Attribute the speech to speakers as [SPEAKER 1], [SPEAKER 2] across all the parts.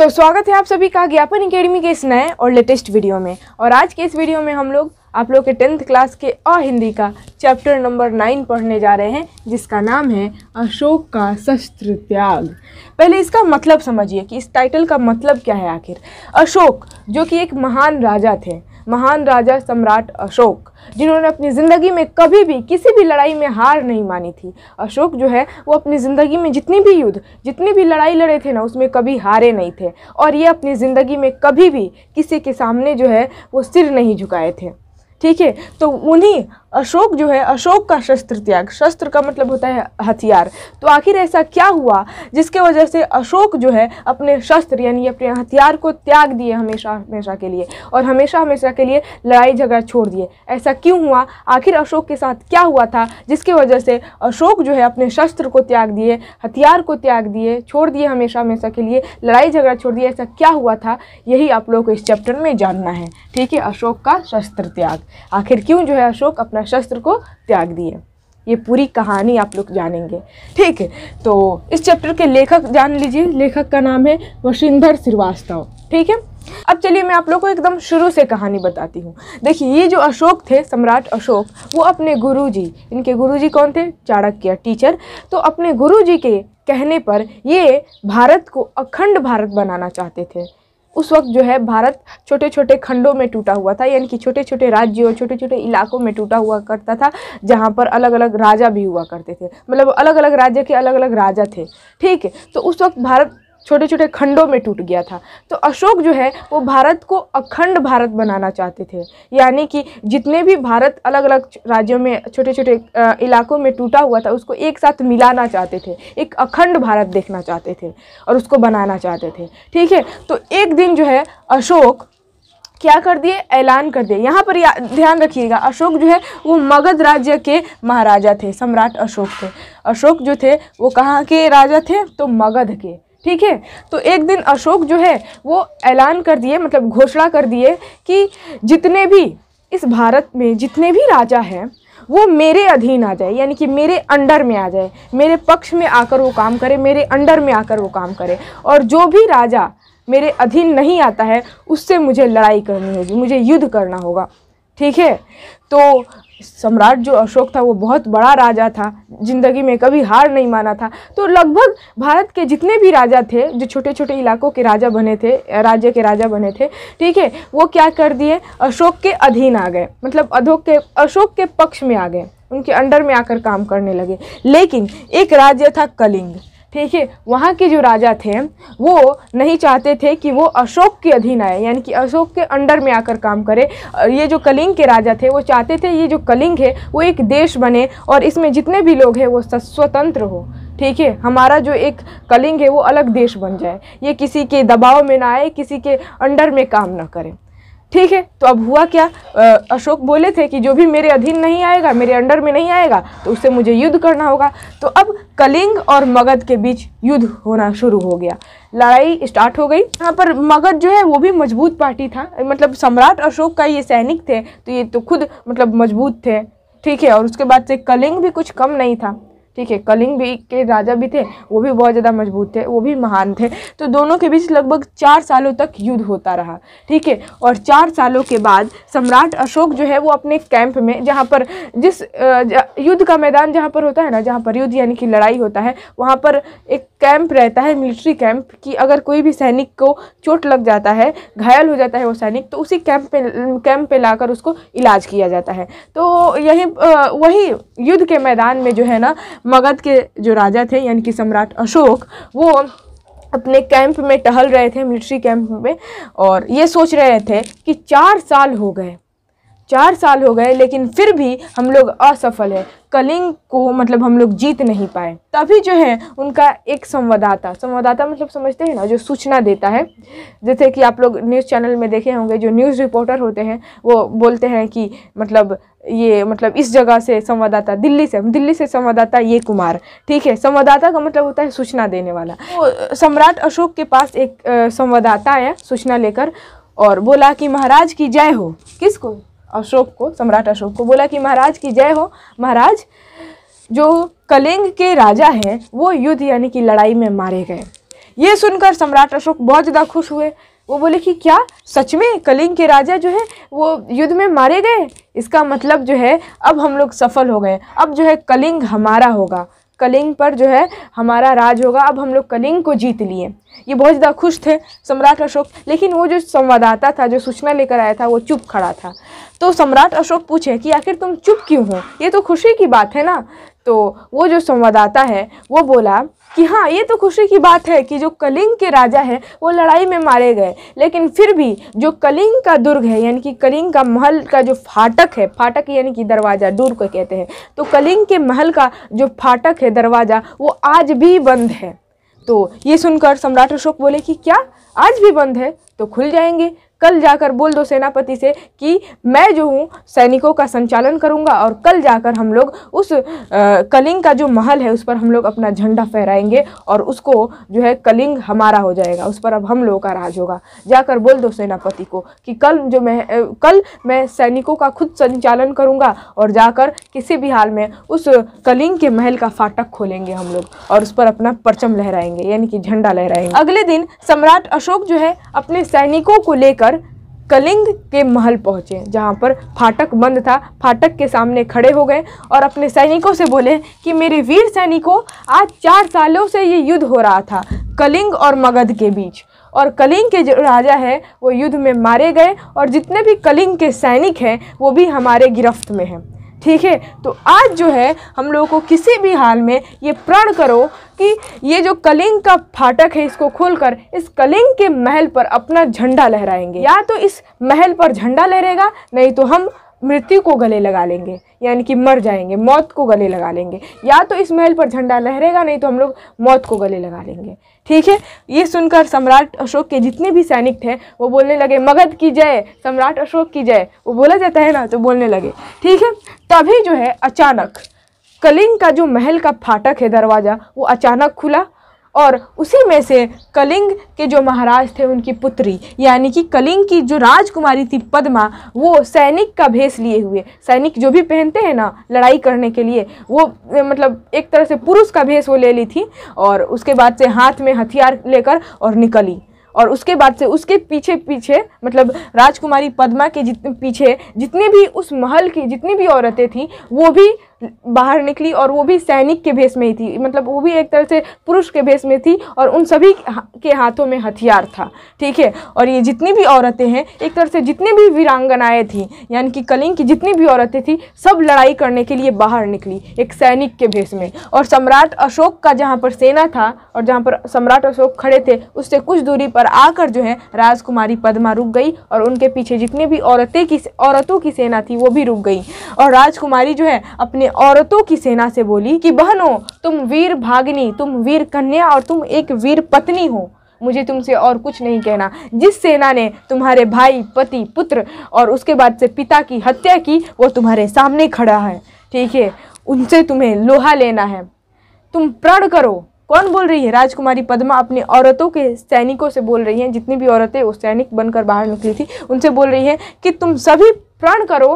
[SPEAKER 1] तो स्वागत है आप सभी का ज्ञापन अकेडमी के इस नए और लेटेस्ट वीडियो में और आज के इस वीडियो में हम लोग आप लोग के टेंथ क्लास के अ हिंदी का चैप्टर नंबर नाइन पढ़ने जा रहे हैं जिसका नाम है अशोक का शस्त्र त्याग पहले इसका मतलब समझिए कि इस टाइटल का मतलब क्या है आखिर अशोक जो कि एक महान राजा थे महान राजा सम्राट अशोक जिन्होंने अपनी ज़िंदगी में कभी भी किसी भी लड़ाई में हार नहीं मानी थी अशोक जो है वो अपनी ज़िंदगी में जितनी भी युद्ध जितनी भी लड़ाई लड़े थे ना उसमें कभी हारे नहीं थे और ये अपनी ज़िंदगी में कभी भी किसी के सामने जो है वो सिर नहीं झुकाए थे ठीक है तो उन्हीं अशोक जो है अशोक का शस्त्र त्याग शस्त्र का मतलब होता है हथियार तो आखिर ऐसा क्या हुआ जिसके वजह से अशोक जो है अपने शस्त्र यानी अपने हथियार को त्याग दिए हमेशा हमेशा के लिए और हमेशा हमेशा के लिए लड़ाई झगड़ा छोड़ दिए ऐसा क्यों हुआ आखिर अशोक के साथ क्या हुआ था जिसके वजह से अशोक जो है अपने शस्त्र को त्याग दिए हथियार को त्याग दिए छोड़ दिए हमेशा हमेशा के लिए लड़ाई झगड़ा छोड़ दिए ऐसा क्या हुआ था यही आप लोग को इस चैप्टर में जानना है ठीक है अशोक का शस्त्र त्याग आखिर क्यों जो है अशोक अपना अपना शस्त्र को त्याग दिए ये पूरी कहानी आप लोग जानेंगे ठीक है तो इस चैप्टर के लेखक जान लीजिए लेखक का नाम है वसुंधर श्रीवास्तव ठीक है अब चलिए मैं आप लोग को एकदम शुरू से कहानी बताती हूँ देखिए ये जो अशोक थे सम्राट अशोक वो अपने गुरुजी इनके गुरुजी कौन थे चाणक्य टीचर तो अपने गुरुजी के कहने पर ये भारत को अखंड भारत बनाना चाहते थे उस वक्त जो है भारत छोटे छोटे खंडों में टूटा हुआ था यानी कि छोटे छोटे राज्य और छोटे छोटे इलाकों में टूटा हुआ करता था जहाँ पर अलग अलग राजा भी हुआ करते थे मतलब अलग अलग राज्य के अलग अलग राजा थे ठीक है तो उस वक्त भारत छोटे छोटे खंडों में टूट गया था तो अशोक जो है वो भारत को अखंड भारत बनाना चाहते थे यानी कि जितने भी भारत अलग अलग राज्यों में छोटे छोटे इलाकों में टूटा हुआ था उसको एक साथ मिलाना चाहते थे एक अखंड भारत देखना चाहते थे और उसको बनाना चाहते थे ठीक है तो एक दिन जो है अशोक क्या कर दिए ऐलान कर दिए यहाँ पर या, ध्यान रखिएगा अशोक जो है वो मगध राज्य के महाराजा थे सम्राट अशोक थे अशोक जो थे वो कहाँ के राजा थे तो मगध के ठीक है तो एक दिन अशोक जो है वो ऐलान कर दिए मतलब घोषणा कर दिए कि जितने भी इस भारत में जितने भी राजा हैं वो मेरे अधीन आ जाए यानी कि मेरे अंडर में आ जाए मेरे पक्ष में आकर वो काम करे मेरे अंडर में आकर वो काम करे और जो भी राजा मेरे अधीन नहीं आता है उससे मुझे लड़ाई करनी होगी मुझे युद्ध करना होगा ठीक है तो सम्राट जो अशोक था वो बहुत बड़ा राजा था जिंदगी में कभी हार नहीं माना था तो लगभग भारत के जितने भी राजा थे जो छोटे छोटे इलाकों के राजा बने थे राज्य के राजा बने थे ठीक है वो क्या कर दिए अशोक के अधीन आ गए मतलब अधोक के अशोक के पक्ष में आ गए उनके अंडर में आकर काम करने लगे लेकिन एक राज्य था कलिंग ठीक है वहाँ के जो राजा थे वो नहीं चाहते थे कि वो अशोक के अधीन आए यानी कि अशोक के अंडर में आकर काम करे ये जो कलिंग के राजा थे वो चाहते थे ये जो कलिंग है वो एक देश बने और इसमें जितने भी लोग हैं वो स्वतंत्र हो ठीक है हमारा जो एक कलिंग है वो अलग देश बन जाए ये किसी के दबाव में ना आए किसी के अंडर में काम ना करें ठीक है तो अब हुआ क्या आ, अशोक बोले थे कि जो भी मेरे अधीन नहीं आएगा मेरे अंडर में नहीं आएगा तो उससे मुझे युद्ध करना होगा तो अब कलिंग और मगध के बीच युद्ध होना शुरू हो गया लड़ाई स्टार्ट हो गई यहाँ पर मगध जो है वो भी मजबूत पार्टी था मतलब सम्राट अशोक का ये सैनिक थे तो ये तो खुद मतलब मजबूत थे ठीक है और उसके बाद से कलिंग भी कुछ कम नहीं था ठीक है कलिंग भी के राजा भी थे वो भी बहुत ज़्यादा मजबूत थे वो भी महान थे तो दोनों के बीच लगभग चार सालों तक युद्ध होता रहा ठीक है और चार सालों के बाद सम्राट अशोक जो है वो अपने कैंप में जहाँ पर जिस युद्ध का मैदान जहाँ पर होता है ना जहाँ पर युद्ध यानी कि लड़ाई होता है वहाँ पर एक कैंप रहता है मिलिट्री कैंप कि अगर कोई भी सैनिक को चोट लग जाता है घायल हो जाता है वो सैनिक तो उसी कैंप पे कैंप पे लाकर उसको इलाज किया जाता है तो यही वही युद्ध के मैदान में जो है ना मगध के जो राजा थे यानी कि सम्राट अशोक वो अपने कैंप में टहल रहे थे मिलिट्री कैंप में और ये सोच रहे थे कि चार साल हो गए चार साल हो गए लेकिन फिर भी हम लोग असफल है कलिंग को मतलब हम लोग जीत नहीं पाए तभी जो है उनका एक संवाददाता संवाददाता मतलब समझते हैं ना जो सूचना देता है जैसे कि आप लोग न्यूज़ चैनल में देखे होंगे जो न्यूज़ रिपोर्टर होते हैं वो बोलते हैं कि मतलब ये मतलब इस जगह से संवाददाता दिल्ली से दिल्ली से संवाददाता ये कुमार ठीक है संवाददाता का मतलब होता है सूचना देने वाला तो सम्राट अशोक के पास एक संवाददाता आया सूचना लेकर और बोला कि महाराज की जय हो किसको अशोक को सम्राट अशोक को बोला कि महाराज की जय हो महाराज जो कलिंग के राजा हैं वो युद्ध यानी कि लड़ाई में मारे गए ये सुनकर सम्राट अशोक बहुत ज़्यादा खुश हुए वो बोले कि क्या सच में कलिंग के राजा जो है वो युद्ध में मारे गए इसका मतलब जो है अब हम लोग सफल हो गए अब जो है कलिंग हमारा होगा कलिंग पर जो है हमारा राज होगा अब हम लोग कलिंग को जीत लिए ये बहुत ज़्यादा खुश थे सम्राट अशोक लेकिन वो जो संवाददाता था जो सूचना लेकर आया था वो चुप खड़ा था तो सम्राट अशोक पूछे कि आखिर तुम चुप क्यों हो ये तो खुशी की बात है ना तो वो जो संवाददाता है वो बोला कि हाँ ये तो खुशी की बात है कि जो कलिंग के राजा हैं वो लड़ाई में मारे गए लेकिन फिर भी जो कलिंग का दुर्ग है यानी कि कलिंग का महल का जो फाटक है फाटक यानी कि दरवाज़ा दूर को कहते हैं तो कलिंग के महल का जो फाटक है दरवाज़ा वो आज भी बंद है तो ये सुनकर सम्राट अशोक बोले कि क्या आज भी बंद है तो खुल जाएंगे कल जाकर बोल दो सेनापति से कि मैं जो हूँ सैनिकों का संचालन करूँगा और कल जाकर हम लोग उस आ, कलिंग का जो महल है उस पर हम लोग अपना झंडा फहराएंगे और उसको जो है कलिंग हमारा हो जाएगा उस पर अब हम लोगों का राज होगा जाकर बोल दो सेनापति को कि कल जो मैं कल मैं सैनिकों का खुद संचालन करूँगा और जाकर किसी भी हाल में उस कलिंग के महल का फाटक खोलेंगे हम लोग और उस पर अपना परचम लहराएंगे यानी कि झंडा लहराएंगे अगले दिन सम्राट अशोक जो है अपने सैनिकों को लेकर कलिंग के महल पहुंचे जहां पर फाटक बंद था फाटक के सामने खड़े हो गए और अपने सैनिकों से बोले कि मेरे वीर सैनिकों आज चार सालों से ये युद्ध हो रहा था कलिंग और मगध के बीच और कलिंग के जो राजा है वो युद्ध में मारे गए और जितने भी कलिंग के सैनिक हैं वो भी हमारे गिरफ्त में हैं ठीक है तो आज जो है हम लोगों को किसी भी हाल में ये प्रण करो कि ये जो कलिंग का फाटक है इसको खोलकर इस कलिंग के महल पर अपना झंडा लहराएंगे या तो इस महल पर झंडा लहरेगा नहीं तो हम मृत्यु को गले लगा लेंगे यानी कि मर जाएंगे मौत को गले लगा लेंगे या तो इस महल पर झंडा लहरेगा नहीं तो हम लोग मौत को गले लगा लेंगे ठीक है ये सुनकर सम्राट अशोक के जितने भी सैनिक थे वो बोलने लगे मगध की जय सम्राट अशोक की जय वो बोला जाता है ना तो बोलने लगे ठीक है तभी जो है अचानक कलिंग का जो महल का फाटक है दरवाज़ा वो अचानक खुला और उसी में से कलिंग के जो महाराज थे उनकी पुत्री यानी कि कलिंग की जो राजकुमारी थी पद्मा वो सैनिक का भेष लिए हुए सैनिक जो भी पहनते हैं ना लड़ाई करने के लिए वो मतलब एक तरह से पुरुष का भेष वो ले ली थी और उसके बाद से हाथ में हथियार लेकर और निकली और उसके बाद से उसके पीछे पीछे मतलब राजकुमारी पद्मा के जित पीछे जितने भी उस महल की जितनी भी औरतें थीं वो भी बाहर निकली और वो भी सैनिक के भेष में ही थी मतलब वो भी एक तरह से पुरुष के भेष में थी और उन सभी के हाथों में हथियार था ठीक है और ये जितनी भी औरतें हैं एक तरह से जितनी भी वीरांगनाएँ थीं यानी कि कलिंग की जितनी भी औरतें थी सब लड़ाई करने के लिए बाहर निकली एक सैनिक के भेष में और सम्राट अशोक का जहाँ पर सेना था और जहाँ पर सम्राट अशोक खड़े थे उससे कुछ दूरी पर आकर जो है राजकुमारी पदमा रुक गई और उनके पीछे जितनी भी औरतें की औरतों की सेना थी वो भी रुक गई और राजकुमारी जो है अपने औरतों की सेना से बोली कि बहनों तुम वीर भागनी तुम वीर कन्या और तुम एक वीर पत्नी हो मुझे तुमसे और कुछ नहीं कहना जिस सेना ने तुम्हारे भाई पति पुत्र और उसके बाद से पिता की हत्या की वो तुम्हारे सामने खड़ा है ठीक है उनसे तुम्हें लोहा लेना है तुम प्रण करो कौन बोल रही है राजकुमारी पद्मा अपनी औरतों के सैनिकों से बोल रही हैं जितनी भी औरतें उस सैनिक बनकर बाहर निकली थी उनसे बोल रही हैं कि तुम सभी प्रण करो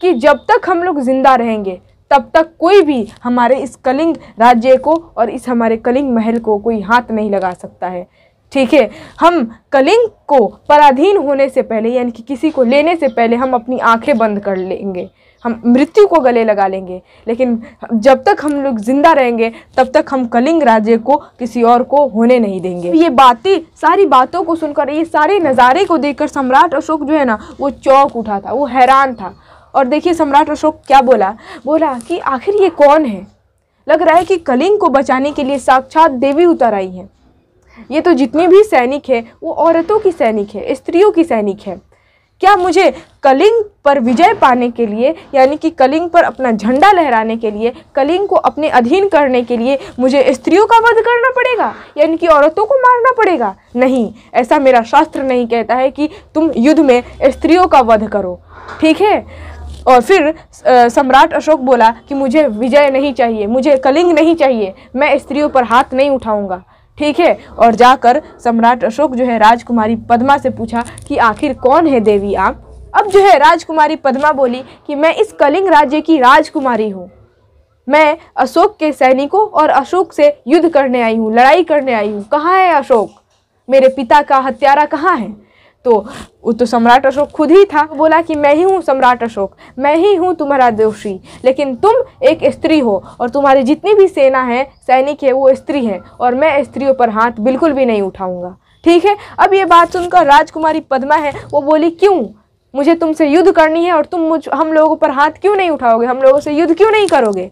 [SPEAKER 1] कि जब तक हम लोग ज़िंदा रहेंगे तब तक कोई भी हमारे इस कलिंग राज्य को और इस हमारे कलिंग महल को कोई हाथ नहीं लगा सकता है ठीक है हम कलिंग को पराधीन होने से पहले यानी कि किसी को लेने से पहले हम अपनी आंखें बंद कर लेंगे हम मृत्यु को गले लगा लेंगे लेकिन जब तक हम लोग जिंदा रहेंगे तब तक हम कलिंग राज्य को किसी और को होने नहीं देंगे ये बातें सारी बातों को सुनकर ये सारे नज़ारे को देखकर सम्राट अशोक जो है ना वो चौक उठा था वो हैरान था और देखिए सम्राट अशोक क्या बोला बोला कि आखिर ये कौन है लग रहा है कि कलिंग को बचाने के लिए साक्षात देवी उतर आई हैं ये तो जितने भी सैनिक हैं वो औरतों की सैनिक है स्त्रियों की सैनिक है क्या मुझे कलिंग पर विजय पाने के लिए यानी कि कलिंग पर अपना झंडा लहराने के लिए कलिंग को अपने अधीन करने के लिए मुझे स्त्रियों का वध करना पड़ेगा यानी कि औरतों को मारना पड़ेगा नहीं ऐसा मेरा शास्त्र नहीं कहता है कि तुम युद्ध में स्त्रियों का वध करो ठीक है और फिर सम्राट अशोक बोला कि मुझे विजय नहीं चाहिए मुझे कलिंग नहीं चाहिए मैं स्त्रियों पर हाथ नहीं उठाऊंगा ठीक है और जाकर सम्राट अशोक जो है राजकुमारी पद्मा से पूछा कि आखिर कौन है देवी आप अब जो है राजकुमारी पद्मा बोली कि मैं इस कलिंग राज्य की राजकुमारी हूँ मैं अशोक के सैनिकों और अशोक से युद्ध करने आई हूँ लड़ाई करने आई हूँ कहाँ है अशोक मेरे पिता का हत्यारा कहाँ है तो वो तो सम्राट अशोक खुद ही था बोला कि मैं ही हूँ सम्राट अशोक मैं ही हूँ तुम्हारा दोषी लेकिन तुम एक स्त्री हो और तुम्हारी जितनी भी सेना है सैनिक है वो स्त्री है और मैं स्त्रियों पर हाथ बिल्कुल भी नहीं उठाऊँगा ठीक है अब ये बात सुनकर राजकुमारी पद्मा है वो बोली क्यों मुझे तुमसे युद्ध करनी है और तुम मुझ हम लोगों पर हाथ क्यों नहीं उठाओगे हम लोगों से युद्ध क्यों नहीं करोगे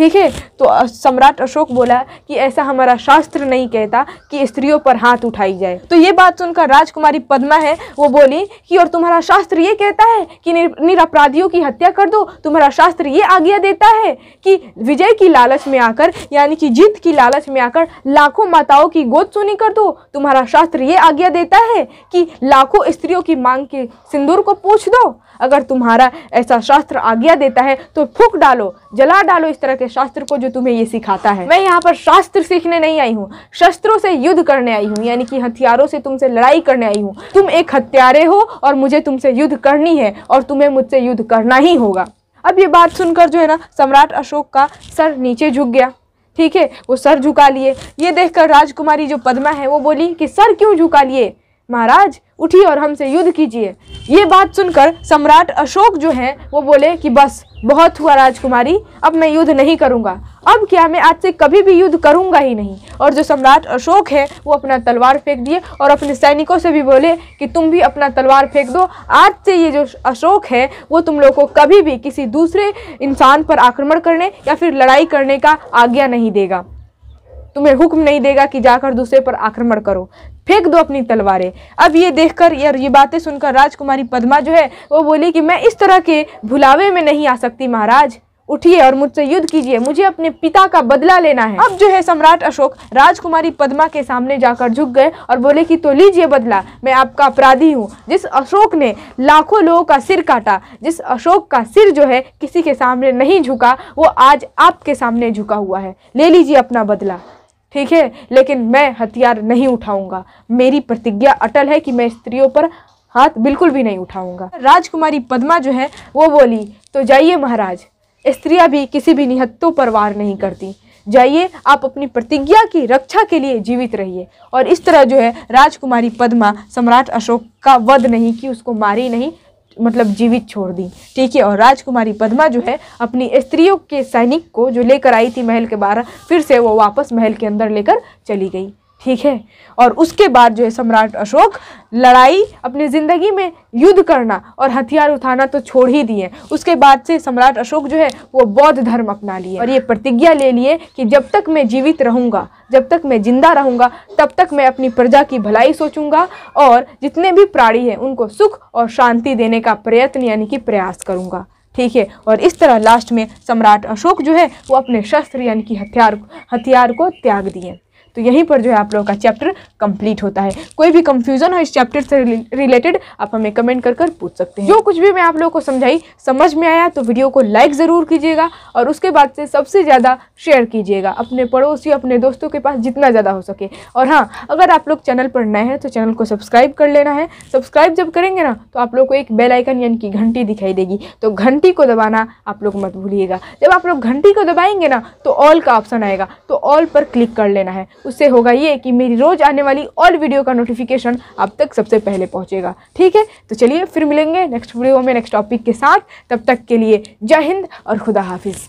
[SPEAKER 1] ठीक है तो सम्राट अशोक बोला कि ऐसा हमारा शास्त्र नहीं कहता कि स्त्रियों पर हाथ उठाई जाए तो ये बात सुनकर राजकुमारी पद्मा है वो बोली कि और तुम्हारा शास्त्र ये कहता है कि निरपराधियों की हत्या कर दो तुम्हारा शास्त्र ये आज्ञा देता है कि विजय की लालच में आकर यानी कि जीत की लालच में आकर लाखों माताओं की गोद सुनी कर दो तुम्हारा शास्त्र ये आज्ञा देता है कि लाखों स्त्रियों की मांग के सिंदूर को पूछ दो अगर तुम्हारा ऐसा शास्त्र आज्ञा देता है तो फूक डालो जला डालो इस तरह के शास्त्र को जो तुम्हें ये सिखाता है मैं यहाँ पर शास्त्र सीखने नहीं आई हूँ शस्त्रों से युद्ध करने आई हूँ यानी कि हथियारों से तुमसे लड़ाई करने आई हूँ तुम एक हत्यारे हो और मुझे तुमसे युद्ध करनी है और तुम्हें मुझसे युद्ध करना ही होगा अब ये बात सुनकर जो है ना सम्राट अशोक का सर नीचे झुक गया ठीक है वो सर झुका लिए ये देखकर राजकुमारी जो पद्मा है वो बोली कि सर क्यों झुका लिए महाराज उठिए और हमसे युद्ध कीजिए ये बात सुनकर सम्राट अशोक जो हैं वो बोले कि बस बहुत हुआ राजकुमारी अब मैं युद्ध नहीं करूँगा अब क्या मैं आज से कभी भी युद्ध करूँगा ही नहीं और जो सम्राट अशोक है वो अपना तलवार फेंक दिए और अपने सैनिकों से भी बोले कि तुम भी अपना तलवार फेंक दो आज से ये जो अशोक है वो तुम लोग को कभी भी किसी दूसरे इंसान पर आक्रमण करने या फिर लड़ाई करने का आज्ञा नहीं देगा तुम्हें हुक्म नहीं देगा कि जाकर दूसरे पर आक्रमण करो फेंक दो अपनी तलवारें अब ये देखकर या ये बातें सुनकर राजकुमारी पद्मा जो है वो बोली कि मैं इस तरह के भुलावे में नहीं आ सकती महाराज उठिए और मुझसे युद्ध कीजिए मुझे अपने पिता का बदला लेना है अब जो है सम्राट अशोक राजकुमारी पद्मा के सामने जाकर झुक गए और बोले कि तो लीजिए बदला मैं आपका अपराधी हूँ जिस अशोक ने लाखों लोगों का सिर काटा जिस अशोक का सिर जो है किसी के सामने नहीं झुका वो आज आपके सामने झुका हुआ है ले लीजिए अपना बदला ठीक है लेकिन मैं हथियार नहीं उठाऊंगा मेरी प्रतिज्ञा अटल है कि मैं स्त्रियों पर हाथ बिल्कुल भी नहीं उठाऊंगा राजकुमारी पद्मा जो है वो बोली तो जाइए महाराज स्त्रियां भी किसी भी निहत्तों पर वार नहीं करती जाइए आप अपनी प्रतिज्ञा की रक्षा के लिए जीवित रहिए और इस तरह जो है राजकुमारी पद्मा सम्राट अशोक का वध नहीं कि उसको मारी नहीं मतलब जीवित छोड़ दी ठीक है और राजकुमारी पद्मा जो है अपनी स्त्रियों के सैनिक को जो लेकर आई थी महल के बाहर फिर से वो वापस महल के अंदर लेकर चली गई ठीक है और उसके बाद जो है सम्राट अशोक लड़ाई अपने ज़िंदगी में युद्ध करना और हथियार उठाना तो छोड़ ही दिए उसके बाद से सम्राट अशोक जो है वो बौद्ध धर्म अपना लिए और ये प्रतिज्ञा ले लिए कि जब तक मैं जीवित रहूँगा जब तक मैं ज़िंदा रहूँगा तब तक मैं अपनी प्रजा की भलाई सोचूंगा और जितने भी प्राणी हैं उनको सुख और शांति देने का प्रयत्न यानी कि प्रयास करूँगा ठीक है और इस तरह लास्ट में सम्राट अशोक जो है वो अपने शस्त्र यानी कि हथियार हथियार को त्याग दिए तो यहीं पर जो है आप लोगों का चैप्टर कंप्लीट होता है कोई भी कंफ्यूजन हो इस चैप्टर से रिलेटेड आप हमें कमेंट कर कर पूछ सकते हैं जो कुछ भी मैं आप लोगों को समझाई समझ में आया तो वीडियो को लाइक ज़रूर कीजिएगा और उसके बाद से सबसे ज़्यादा शेयर कीजिएगा अपने पड़ोसी अपने दोस्तों के पास जितना ज़्यादा हो सके और हाँ अगर आप लोग चैनल पर नए हैं तो चैनल को सब्सक्राइब कर लेना है सब्सक्राइब जब करेंगे ना तो आप लोग को एक बेलाइकन यानी कि घंटी दिखाई देगी तो घंटी को दबाना आप लोग मत भूलिएगा जब आप लोग घंटी को दबाएंगे ना तो ऑल का ऑप्शन आएगा तो ऑल पर क्लिक कर लेना है उससे होगा ये कि मेरी रोज़ आने वाली और वीडियो का नोटिफिकेशन आप तक सबसे पहले पहुँचेगा ठीक है तो चलिए फिर मिलेंगे नेक्स्ट वीडियो में नेक्स्ट टॉपिक के साथ तब तक के लिए जय हिंद और खुदा हाफिज़